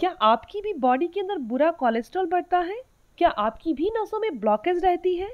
क्या आपकी भी बॉडी के अंदर बुरा कोलेस्ट्रॉल बढ़ता है क्या आपकी भी नसों में ब्लॉकेज रहती है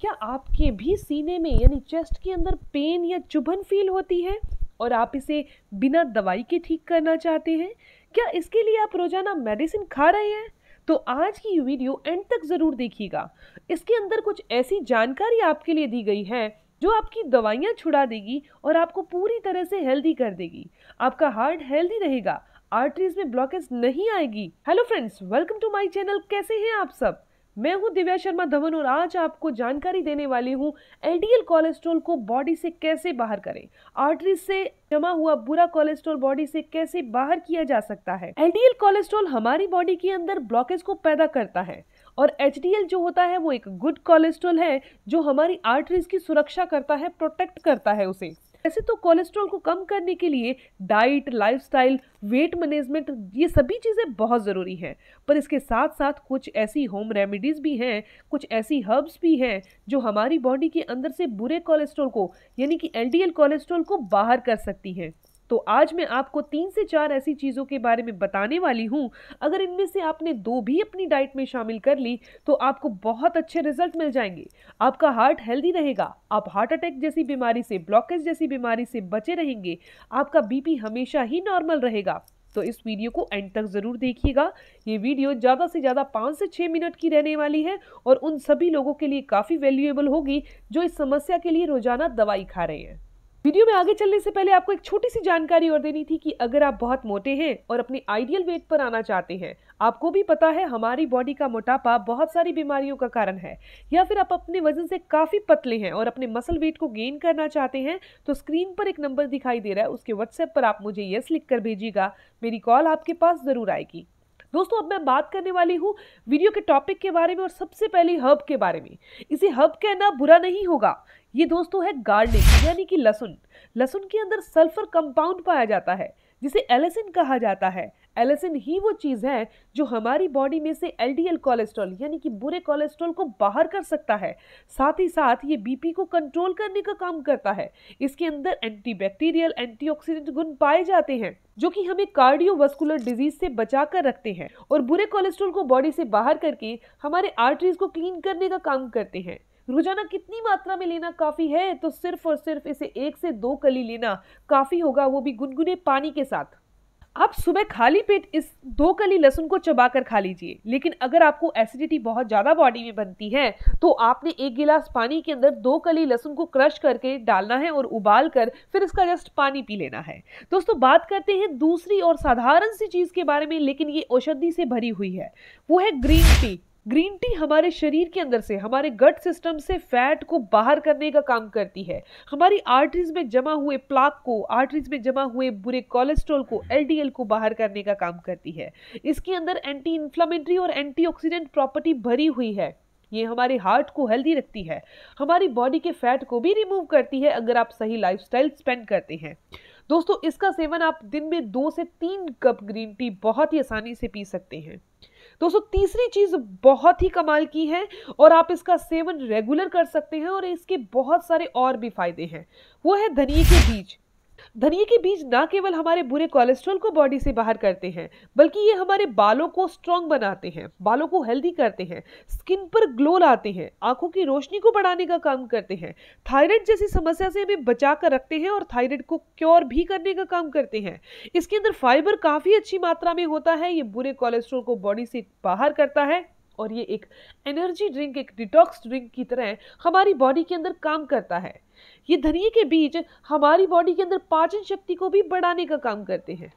क्या आपके भी सीने में यानी चेस्ट के अंदर पेन या चुभन फील होती है और आप इसे बिना दवाई के ठीक करना चाहते हैं क्या इसके लिए आप रोज़ाना मेडिसिन खा रहे हैं तो आज की वीडियो एंड तक ज़रूर देखिएगा इसके अंदर कुछ ऐसी जानकारी आपके लिए दी गई है जो आपकी दवाइयाँ छुड़ा देगी और आपको पूरी तरह से हेल्दी कर देगी आपका हार्ट हेल्दी रहेगा आर्टरीज में ब्लॉकेज नहीं आएगी hello friends welcome to my channel कैसे हैं आप सब मैं हूं दिव्या शर्मा धवन और आज आपको जानकारी देने वाली हूं एलडीएल कोलेस्ट्रॉल को बॉडी से कैसे बाहर करें आर्टरीज से जमा हुआ बुरा कोलेस्ट्रॉल बॉडी से कैसे बाहर किया जा सकता है एलडीएल कोलेस्ट्रॉल हमारी बॉडी के अंदर ब्लॉकेज को पैदा करता है और एच जो होता है वो एक गुड कोलेस्ट्रॉल है जो हमारी आर्टरीज की सुरक्षा करता है प्रोटेक्ट करता है उसे ऐसे तो कोलेस्ट्रॉल को कम करने के लिए डाइट लाइफस्टाइल वेट मैनेजमेंट ये सभी चीज़ें बहुत ज़रूरी हैं पर इसके साथ साथ कुछ ऐसी होम रेमेडीज़ भी हैं कुछ ऐसी हर्ब्स भी हैं जो हमारी बॉडी के अंदर से बुरे कोलेस्ट्रॉल को यानी कि एल कोलेस्ट्रॉल को बाहर कर सकती हैं तो आज मैं आपको तीन से चार ऐसी चीज़ों के बारे में बताने वाली हूँ अगर इनमें से आपने दो भी अपनी डाइट में शामिल कर ली तो आपको बहुत अच्छे रिजल्ट मिल जाएंगे आपका हार्ट हेल्दी रहेगा आप हार्ट अटैक जैसी बीमारी से ब्लॉकेज जैसी बीमारी से बचे रहेंगे आपका बीपी हमेशा ही नॉर्मल रहेगा तो इस वीडियो को एंड तक ज़रूर देखिएगा ये वीडियो ज़्यादा से ज़्यादा पाँच से छः मिनट की रहने वाली है और उन सभी लोगों के लिए काफ़ी वैल्यूएबल होगी जो इस समस्या के लिए रोज़ाना दवाई खा रहे हैं वीडियो में आगे चलने से पहले आपको एक छोटी सी जानकारी और देनी थी कि अगर आप बहुत मोटे हैं और अपने आइडियल वेट पर आना चाहते हैं आपको भी पता है हमारी बॉडी का मोटापा बहुत सारी बीमारियों का कारण है या फिर आप अपने वजन से काफ़ी पतले हैं और अपने मसल वेट को गेन करना चाहते हैं तो स्क्रीन पर एक नंबर दिखाई दे रहा है उसके व्हाट्सएप पर आप मुझे येस लिख कर भेजिएगा मेरी कॉल आपके पास ज़रूर आएगी दोस्तों अब मैं बात करने वाली हूँ वीडियो के टॉपिक के बारे में और सबसे पहले हर्ब के बारे में इसे हर्ब कहना बुरा नहीं होगा ये दोस्तों है गार्लिक यानी कि लहसुन लहसुन के अंदर सल्फर कंपाउंड पाया जाता है जिसे एलेसिन कहा जाता है एलेसिन ही वो चीज़ है जो हमारी बॉडी में से एलडीएल कोलेस्ट्रॉल यानी कि बुरे कोलेस्ट्रॉल को बाहर कर सकता है साथ ही साथ ये बीपी को कंट्रोल करने का काम करता है इसके अंदर एंटीबैक्टीरियल एंटीऑक्सीडेंट गुण पाए जाते हैं जो कि हमें कार्डियोवास्कुलर डिजीज से बचा कर रखते हैं और बुरे कोलेस्ट्रॉल को बॉडी से बाहर करके हमारे आर्टरीज को क्लीन करने का काम करते हैं रोजाना कितनी मात्रा में लेना काफ़ी है तो सिर्फ और सिर्फ इसे एक से दो कली लेना काफ़ी होगा वो भी गुनगुने पानी के साथ आप सुबह खाली पेट इस दो कली लहसुन को चबाकर खा लीजिए लेकिन अगर आपको एसिडिटी बहुत ज़्यादा बॉडी में बनती है तो आपने एक गिलास पानी के अंदर दो कली लहसुन को क्रश करके डालना है और उबाल कर फिर इसका जस्ट पानी पी लेना है दोस्तों बात करते हैं दूसरी और साधारण सी चीज़ के बारे में लेकिन ये औषधि से भरी हुई है वो है ग्रीन टी ग्रीन टी हमारे शरीर के अंदर से हमारे गट सिस्टम से फैट को बाहर करने का काम करती है हमारी आर्टरीज में जमा हुए प्लाक को आर्टरीज में जमा हुए बुरे कोलेस्ट्रॉल को एलडीएल को बाहर करने का काम करती है इसके अंदर एंटी इन्फ्लामेटरी और एंटी प्रॉपर्टी भरी हुई है ये हमारे हार्ट को हेल्दी रखती है हमारी बॉडी के फैट को भी रिमूव करती है अगर आप सही लाइफ स्पेंड करते हैं दोस्तों इसका सेवन आप दिन में दो से तीन कप ग्रीन टी बहुत ही आसानी से पी सकते हैं दोस्तों तीसरी चीज़ बहुत ही कमाल की है और आप इसका सेवन रेगुलर कर सकते हैं और इसके बहुत सारे और भी फायदे हैं वो है धनिए के बीज धनिए के बीज ना केवल हमारे बुरे कोलेस्ट्रॉल को बॉडी से बाहर करते हैं बल्कि ये हमारे बालों को स्ट्रॉन्ग बनाते हैं बालों को हेल्दी करते हैं स्किन पर ग्लो लाते हैं आंखों की रोशनी को बढ़ाने का काम करते हैं थायराइड जैसी समस्या से हमें बचा कर रखते हैं और थायराइड को क्योर भी करने का काम करते हैं इसके अंदर फाइबर काफ़ी अच्छी मात्रा में होता है ये बुरे कोलेस्ट्रॉल को बॉडी से बाहर करता है और ये एक एनर्जी ड्रिंक एक डिटॉक्स ड्रिंक की तरह हमारी बॉडी के अंदर काम करता है ये धनिए के बीज हमारी बॉडी के अंदर पाचन शक्ति को भी बढ़ाने का काम करते हैं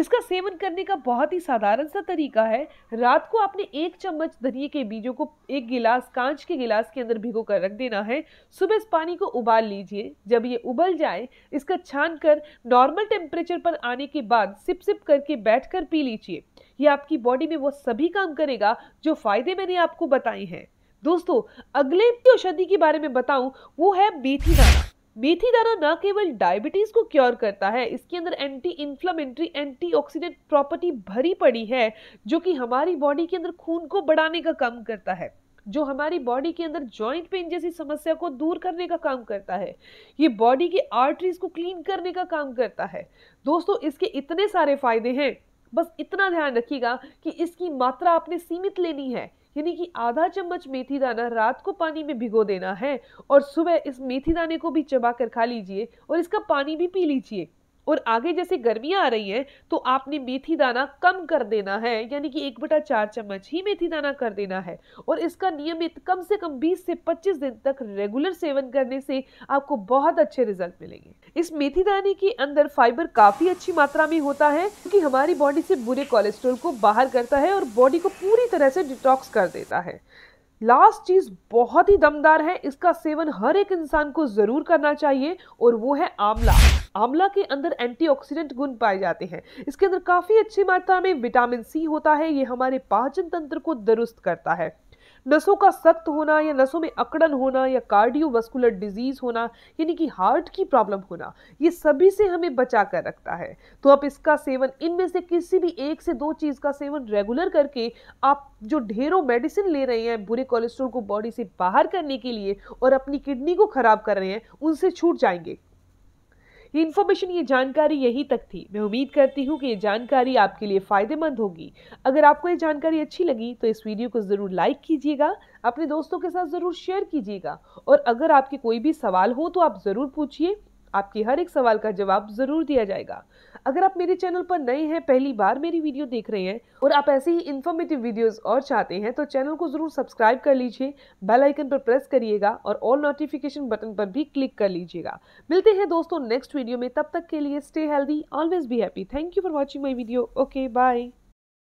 इसका सेवन करने का बहुत ही साधारण सा तरीका है रात को आपने एक चम्मच धनिए के बीजों को एक गिलास कांच के गिलास के अंदर भिगो कर रख देना है सुबह इस पानी को उबाल लीजिए जब ये उबल जाए इसका छान कर नॉर्मल टेम्परेचर पर आने के बाद सिप सिप करके बैठ कर पी लीजिए ये आपकी बॉडी में वो सभी काम करेगा जो फ़ायदे मैंने आपको बताए हैं दोस्तों अगले जो औषधि के बारे में बताऊं वो है मेथी दाना मेथी दाना न केवल डायबिटीज को क्योर करता है इसके अंदर एंटी इन्फ्लामेंट्री एंटीऑक्सीडेंट प्रॉपर्टी भरी पड़ी है जो कि हमारी बॉडी के अंदर खून को बढ़ाने का काम करता है जो हमारी बॉडी के अंदर जॉइंट पेन जैसी समस्या को दूर करने का काम करता है ये बॉडी के आर्टरीज को क्लीन करने का काम करता है दोस्तों इसके इतने सारे फायदे हैं बस इतना ध्यान रखिएगा कि इसकी मात्रा आपने सीमित लेनी है यानी कि आधा चम्मच मेथी दाना रात को पानी में भिगो देना है और सुबह इस मेथी दाने को भी चबा कर खा लीजिए और इसका पानी भी पी लीजिए और आगे जैसे गर्मियाँ आ रही हैं तो आपने मेथी दाना कम कर देना है यानी कि एक बटा चार चम्मच ही मेथी दाना कर देना है और इसका नियमित कम से कम 20 से 25 दिन तक रेगुलर सेवन करने से आपको बहुत अच्छे रिजल्ट मिलेंगे इस मेथी दाने के अंदर फाइबर काफ़ी अच्छी मात्रा में होता है क्योंकि हमारी बॉडी से बुरे कोलेस्ट्रोल को बाहर करता है और बॉडी को पूरी तरह से डिटॉक्स कर देता है लास्ट चीज़ बहुत ही दमदार है इसका सेवन हर एक इंसान को ज़रूर करना चाहिए और वो है आंवला आंवला के अंदर एंटीऑक्सीडेंट गुण पाए जाते हैं इसके अंदर काफ़ी अच्छी मात्रा में विटामिन सी होता है ये हमारे पाचन तंत्र को दुरुस्त करता है नसों का सख्त होना या नसों में अकड़न होना या कार्डियोवास्कुलर डिजीज़ होना यानी कि हार्ट की प्रॉब्लम होना ये सभी से हमें बचा कर रखता है तो आप इसका सेवन इनमें से किसी भी एक से दो चीज़ का सेवन रेगुलर करके आप जो ढेरों मेडिसिन ले रहे हैं बुरे कोलेस्ट्रॉल को बॉडी से बाहर करने के लिए और अपनी किडनी को ख़राब कर रहे हैं उनसे छूट जाएंगे ये इन्फॉर्मेशन ये जानकारी यहीं तक थी मैं उम्मीद करती हूँ कि ये जानकारी आपके लिए फ़ायदेमंद होगी अगर आपको ये जानकारी अच्छी लगी तो इस वीडियो को ज़रूर लाइक कीजिएगा अपने दोस्तों के साथ ज़रूर शेयर कीजिएगा और अगर आपके कोई भी सवाल हो तो आप ज़रूर पूछिए आपके हर एक सवाल का जवाब ज़रूर दिया जाएगा अगर आप मेरे चैनल पर नए हैं पहली बार मेरी वीडियो देख रहे हैं और आप ऐसे ही इन्फॉर्मेटिव वीडियोस और चाहते हैं तो चैनल को ज़रूर सब्सक्राइब कर लीजिए बेल आइकन पर प्रेस करिएगा और ऑल नोटिफिकेशन बटन पर भी क्लिक कर लीजिएगा मिलते हैं दोस्तों नेक्स्ट वीडियो में तब तक के लिए stay healthy always be happy thank you for watching my video okay bye